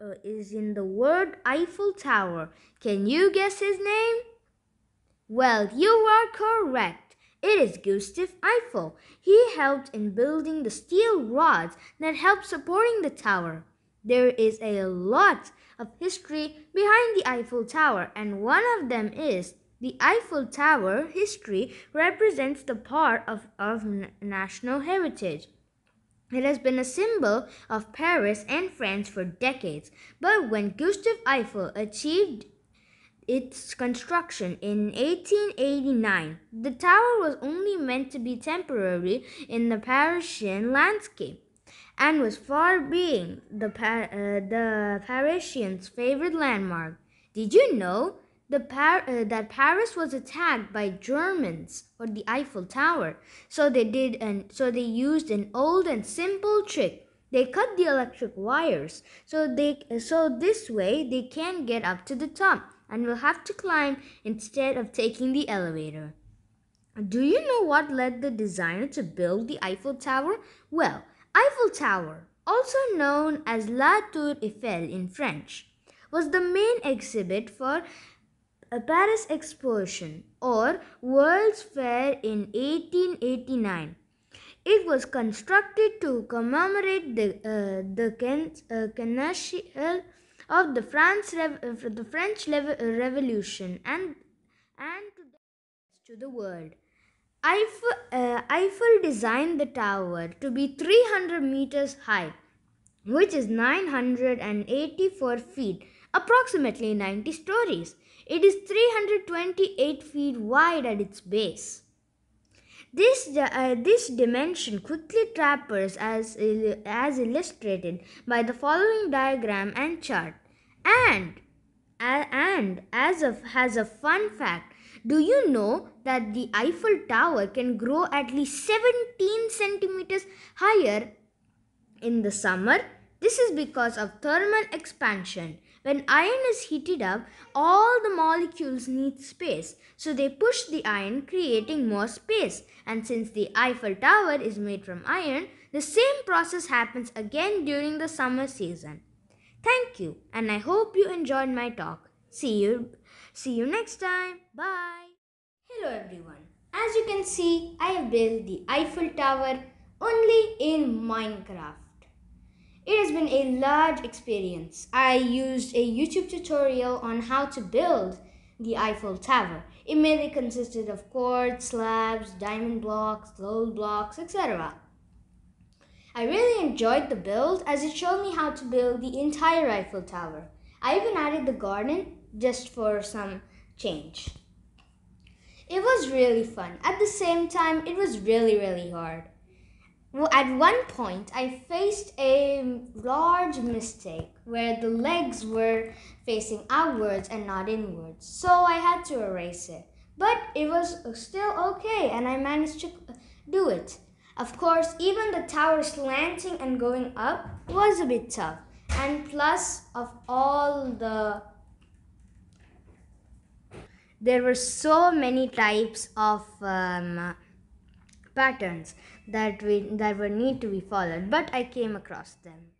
uh, is in the word Eiffel Tower. Can you guess his name? Well, you are correct. It is Gustave Eiffel. He helped in building the steel rods that help supporting the tower. There is a lot of history behind the Eiffel Tower, and one of them is the Eiffel Tower history represents the part of, of national heritage. It has been a symbol of Paris and France for decades, but when Gustave Eiffel achieved its construction in 1889, the tower was only meant to be temporary in the Parisian landscape and was far being the, uh, the Parisians' favorite landmark. Did you know Par- uh, that Paris was attacked by Germans or the Eiffel Tower. So they did and so they used an old and simple trick. They cut the electric wires. So they so this way they can get up to the top and will have to climb instead of taking the elevator. Do you know what led the designer to build the Eiffel Tower? Well, Eiffel Tower, also known as La Tour Eiffel in French, was the main exhibit for a Paris Exposition or World's Fair in 1889. It was constructed to commemorate the, uh, the uh, of the, France uh, the French uh, Revolution and, and to the world. Eiffel, uh, Eiffel designed the tower to be 300 meters high, which is 984 feet, approximately 90 stories. It is 328 feet wide at its base. This, uh, this dimension quickly trappers as, as illustrated by the following diagram and chart. And, uh, and as a, has a fun fact, do you know that the Eiffel Tower can grow at least 17 centimeters higher in the summer? This is because of thermal expansion. When iron is heated up, all the molecules need space, so they push the iron, creating more space. And since the Eiffel Tower is made from iron, the same process happens again during the summer season. Thank you, and I hope you enjoyed my talk. See you see you next time. Bye. Hello everyone. As you can see, I have built the Eiffel Tower only in Minecraft. It has been a large experience. I used a YouTube tutorial on how to build the Eiffel Tower. It mainly consisted of quartz, slabs, diamond blocks, gold blocks, etc. I really enjoyed the build as it showed me how to build the entire Eiffel Tower. I even added the garden just for some change. It was really fun. At the same time, it was really, really hard at one point, I faced a large mistake where the legs were facing outwards and not inwards, so I had to erase it. But it was still okay, and I managed to do it. Of course, even the tower slanting and going up was a bit tough, and plus, of all the there were so many types of um, patterns that, we, that were need to be followed, but I came across them.